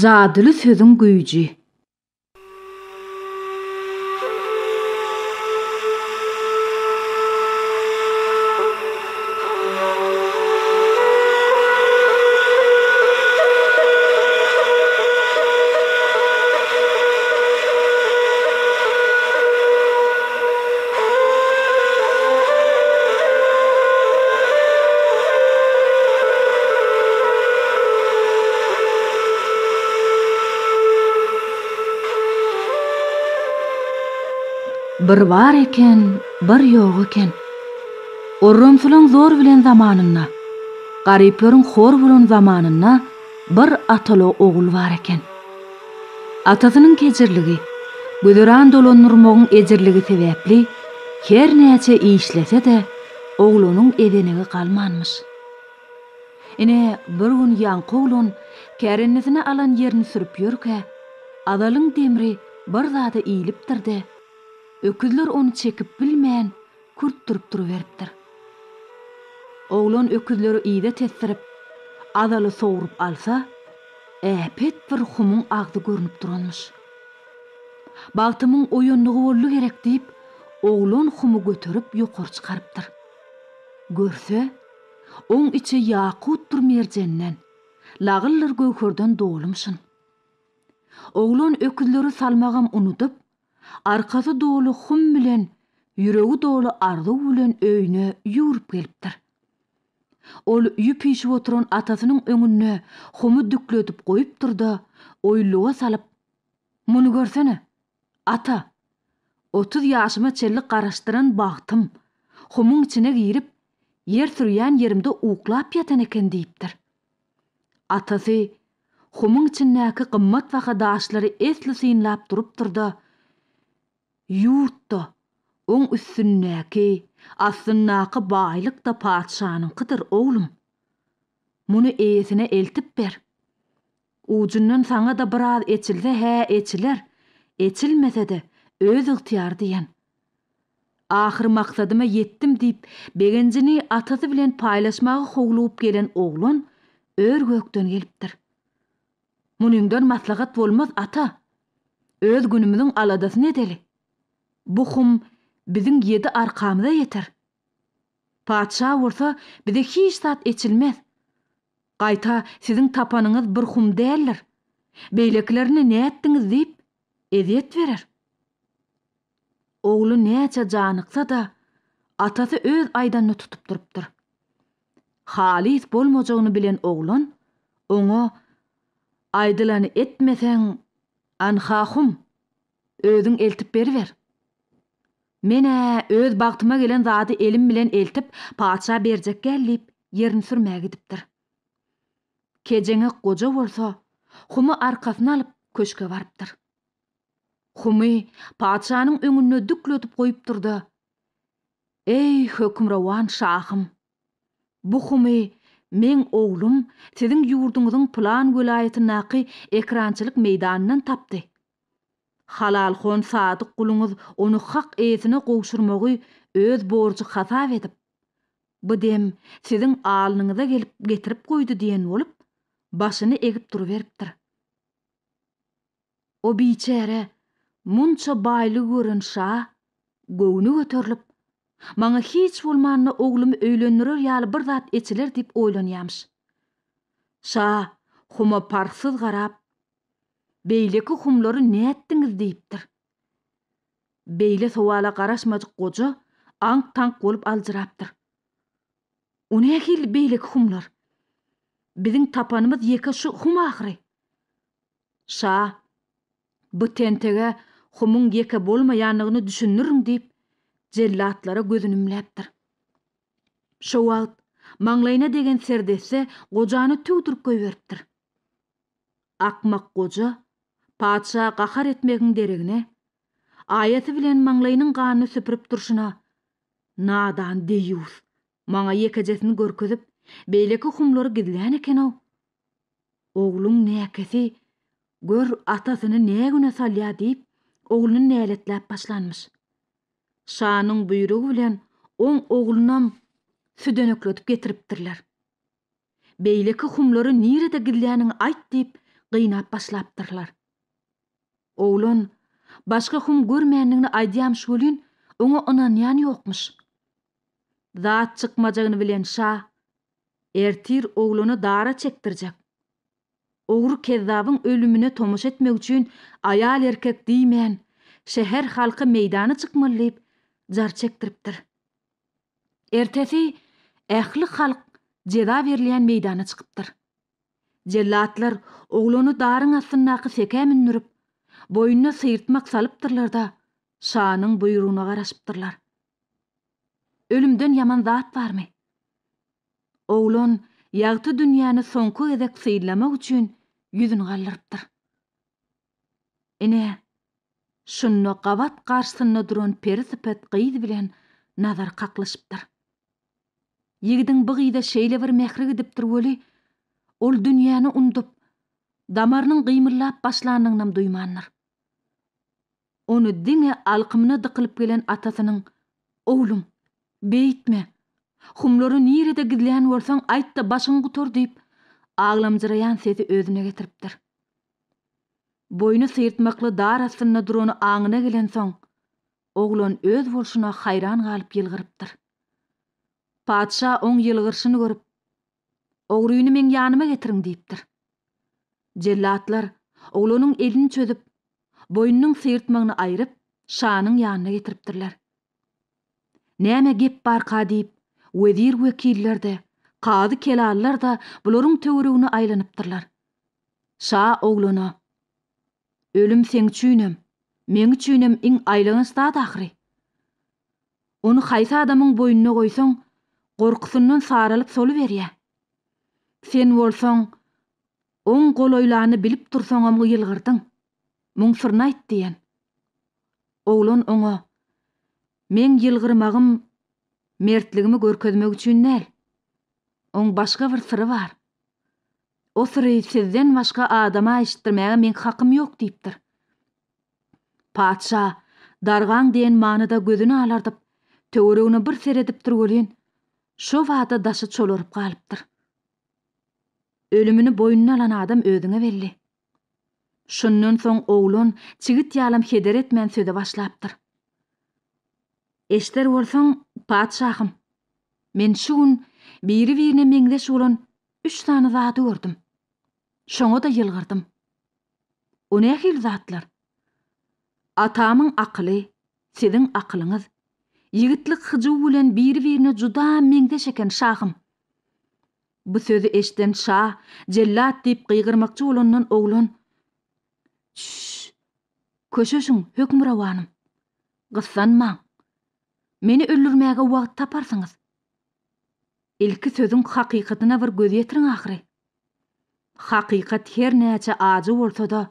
ዛ አይደሉ སོད་དུང་གོ་ཡ་ bir var eken, bir yoq eken. urrunsulun zor bilen zamanına, qariplerin xor bulun zamanynna bir atalo oğul var eken. Atasının kejirligi, gödüran dolon nurmogun ejirligi sebepli, her näçe işlese de oğlunun edenigi kalmanmış. Ine bir gün yankoğlun kärinnesine alan yerini sürüp yörke, adalın demri bir zada iyilip tırdı. өкүздөр ону чекип билмээн күрт туруп туруп бериптир оглон өкүздөрү ийде тестирип азалы соуруп алса ээпет бир хумун агды көрүнүп туранмыш багытымың оюндугу болу керек дейіп, оглон хуму көтөрүп юкур чыгарыптыр көрсө оң ичи якут тур мерженнен лагыллыр көөкөрдөн доолумшун оглон өкүздөрү салмагам унутуп арқасы доолы хүм мүлен, үйрегі доолы арлы үлен өйіне үйіріп келіптір. Ол үйпейші отырын атасының өңінне хүмі дүкілі өтіп қойып тұрды, ойлуға салып, «Мұны көрсені, ата, 30 яшымы челі қараштырын бақтым, хүмің ішіне кейіріп, ер сүрген ерімді ұқылап етін екен дейіптір». Атасы, хүмің ішіне әкі қымат вақы дашылары әсілі сейінлап тұрды, юртто оң үстүннәке астыннақы байлық да патшаның қытыр оғлым мұны есіне елтіп бер ужыннан саңа да біраз ечілді хә ечілер ечілмесе де өз ықтияр деген ахыр мақсадыма еттім деп бегенжіні атасы білен пайлашмағы қоғылуып келген оғлын өр көктен келіптір мұныңдан маслағат болмаз ата өз күніміздің аладасын еделі bu xum bizin yedi arkamda yetir. Patsa vursa bize hiç zat etilmez. Qayta sizin tapanınız bir xum değerlir. Beyleklerini ne ettiniz deyip eziyet verir. Oğlu ne ece da atası öz aydanını tutup durupdur. Halis bolmocoğunu bilen oğlun, ono aydılanı etmesen anhaxum, özün eltip beriver. мен өз бақтыма келен заты элим менен элтип патша бержекке кәліп, ерін сүрмәгідіптір кежеңі қожа болса хумы арқасын алып көшке барыптыр хумы патшаның өңүнө дүклөтүп коюп турду эй хөкүмраван шахым бұ хумы мен оғылым сиздин юурдуңуздун план вилайатынакы экранчылык мейданынан тапты halal hon sadyk gulunuz onu xaq eýsine gowşurmagy öz borcu hasa edip bu dem siziň alnyňyza gelip getirip goýdy diýen bolup başyny egip durup beripdir. O biçere munça baýly görünşa gowny göterlip Maňa hiç bolmanny oglum öýlenýär ýaly bir zat içiler dip oýlanýarmyş. Şa, huma parksyz garap, бейлекі құмлары не әттіңіз дейіптір бейлі сауала қарашмажық қожа аң таң қолып алжыраптыр уне әкел бейлік хумлар біздің тапанымыз екі шы ша бұ тентеге хумың екі болмаянығыны düşünürің деп желлатлары көзін үмләптір шоуалт маңлайына деген сердесі қожаны түү түріп беріптір ақмақ қожа патша қахар етмегің дерегіне аяты білен маңлайының қанын сүпіріп тұршына надан деюс маңа екі жетін көркізіп бейлекі құмлары гидлән екен ау оғлың не әкесі көр атасыны не күні салия дейіп оғлының нәлетләп башланмыш шаның бұйрығы оң оғлынан сүден өклетіп кетіріптірлер бейлекі құмлары ниреді гидләнің айт дейіп қиынап башлаптырлар Oğlun, başka hum görmeyenliğini aydiyam şölin, oğun ona niyan yokmuş. Daat çıkmacağını bilen şa, ertir oğlunu dara çektirecek. Oğru kezzavın ölümünü tomuş etmek için ayal erkek diymeyen, şehir halkı meydanı çıkmalıyıp, zar çektiriptir. Ertesi, ehli halk ceda verleyen meydanı çıkıptır. Cellatlar oğlunu darın asınnakı sekemin nürüp, бойына сыйыртмақ салып да шаның бұйыруына қарашыптырлар өлімден яман заат бар ме оғлон яғты дүнияны соңғы кезек сыйламақ үшін үзін қалдырыптыр ине шынны қабат қарсыны дұрын пері сіпет қиыз білен назар қақлышыптыр егідің бұғиды шейлі бір мәхрі тұр өлі ол дүнияны ұндып дамарның қимырлап башланыңнам дұйманыр оны дене алқымына дықылып келен атасының оулым бейтме, хұмлоры нейреде гідлән орсаң айт та башың құтор дейп ағламжыраян сезі өзіне кетіріптір бойны сыйыртмақлы дар астына дұроны аңына келен соң оғлон өз болшына хайран қалып елғырыптыр патша оң елғыршыны көріп оғрүйіні мен яныма кетірің дейіптір желлатлар оғлоның елін чөзіп boynunyň syýrtmagyny aýryp, şanyň ýanyna getiripdirler. Näme gep bar ka diýip, wezir wekiller de, gady kelallar da bularyň töwrüwini aýlanypdirler. Şa oglana. Ölüm sen çüýnem, men çüýnem iň aýlanyş da dahry. Onu haýsa adamyň boynuna goýsaň, gorkusundan saralyp solu berýär. Sen bolsaň, qol goloylany bilip dursaň, amgy ýylgyrdyň. мұңсырнайт деген. Оғылын оңо мен елғырмағым мертлігімі көркөзмегі үшін нәл. Оң башқа бір сыры бар. Осыры сізден башқа адама айштырмаға мен қақым ек дейптір. Патша, дарған дейін маңыда көзіні алардып, төріуіні бір середіп тұр өлен, шов дашы чол ұрып қалыптыр. Өлімінің бойынын алан адам шүннөн соң оулун чигит яалым хедерет мен сөзе башлаптыр эштер болсоң патшахым мен шуун бири бирине меңдеш болон үч тааны заты көрдүм шоңо да жылгырдым унехил затлар атамын акылы сиздин акылыңыз жигитлик кыжуу менен бири бирине жуда меңдеш экен шахым бу сөзү эштен ша желлат деп кыйгырмакчы болоннун Шш! Көшөшің, өкім рауаным. Қыссанмаң. Мені өлірмәгі уақыт тапарсыңыз. Илкі сөзің хақиқатына бір көз етірің ақыры. Хақиқат хер нәчі ажы болса да,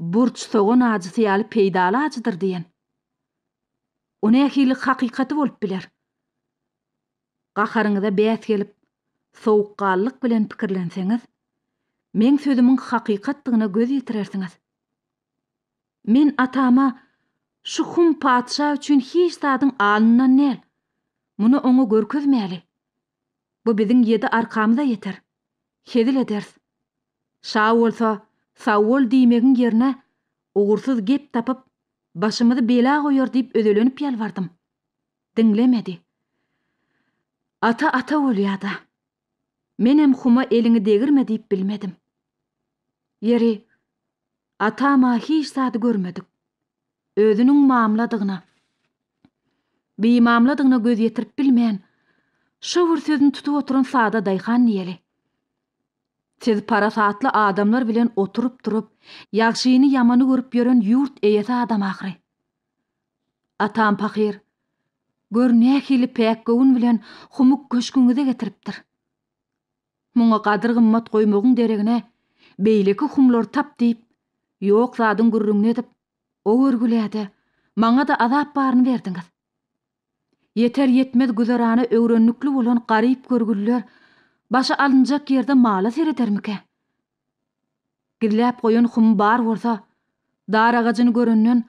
соғыны соғын ажысы әлі пейдалы ажыдыр дейін. Оны әхейлі хақиқаты болып білер. Қақарыңызда бәс келіп, соуққалық білен пікірленсеңіз, мен сөзімнің хақиқаттығына көз етірерсіңіз. Men atama şu hum patşa üçün hiç dadın anına ne? Munu onu görkezmeli. Bu bizim yedi arkamda yetir. Kedil ederiz. Şağ olsa, sağ ol diymegin yerine uğursuz gep tapıp başımızı bela koyar deyip ödülönüp yal vardım. Ata ata ol Men da. Menem huma elini degirme deyip bilmedim. Yeri atama hiç sat görmedik. Özünün maamladygyna. Bi maamladygyna göz yetirip bilmeýän. Şowur sözini tutup oturan sada dayxan niýeli. Siz para saatly adamlar bilen oturup durup, ýagşyny ýamany görüp ýören ýurt eýeti adam ahry. Atam pahir. Gör nähili pek gowun bilen humuk köşküňizi getiripdir. Muňa gadyr gymmat goýmagyň deregine beýleki humlar tap diýip Йоқладың күрріңін етіп, о өргіледі, маңа да азап барын бердіңіз. Етер етмед гүзараны өүрөннүклү болон қарип көргүллөр башы алынжақ жерде малы серетермике? Гирләп қойын хум бар болса, дар агачын көрүннөн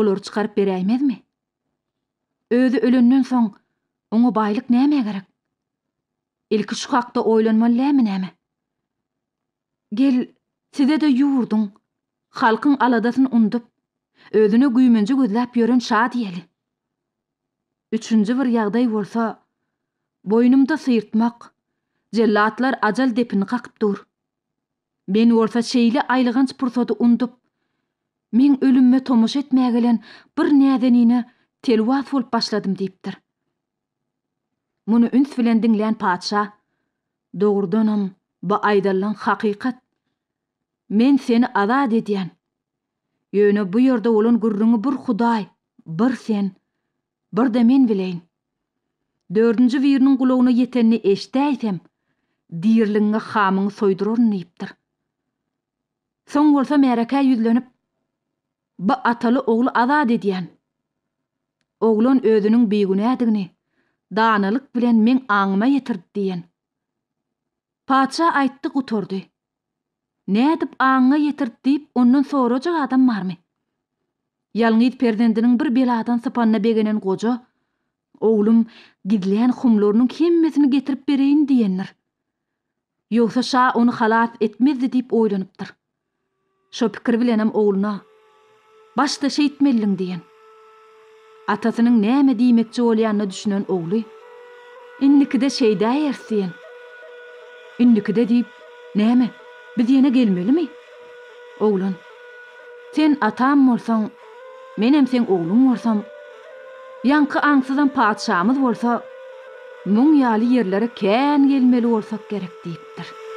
олор чыгарып бере алмадымы? Өзү өлөндөн соң оңо байлык неме керек? Илки şu hakda ойлонмаллаймын эми? Gel, size de Xalqın aladasını undub, özünü güýmünji gözläp ýören şat ýeli. 3-nji bir ýagdaý bolsa, boýnumda syyrtmak, jellatlar ajal depini gaqyp dur. Men orta şeýle aýlygynç pursady undub, men ölümme tomuş gelen bir nädenini telwat bolup başladym diýipdir. Munu üns bilen dinlän paçha, dogrudanam bu haqiqat men seni ada edýän. Ýöne bu ýerde ulun gürrüňi bir Hudaý, bir sen. Bir de men bilen. 4-nji wirniň gulawyny ýetenni eşde aýdym. Dirliňi xamyň soýdurur Soň bolsa meräkä ýüzlenip, "Bu atalı ogly ada edýän. Oglan özüniň beýgüni ädigini, bilen men aňyma ýetirdi" diýen. Paça aýtdy, "Gutordy. nädip aňa ýetirip diýip ondan sorajak adam barmy? Ýalňyz perdendiniň bir beladan sapanna begenen goja, "Oglum, gidilen humlarynyň kimmesini getirip bereýin" diýenler. Ýogsa şa onu halat etmezdi diýip oýlanypdyr. Şo pikir hem oğluna başda şey etmelliň diýen. Atasynyň näme diýmekçi bolýanyny düşünen oğlu "Indikide şeýde ýersiň. Indikide" diýip näme? biz yene gelmeli mi? Oğlan, sen atam olsan, menem sen oğlum olsam, yankı ansızan patşamız olsa, mun yali yerlere kən gelmeli olsak gerek deyiptir.''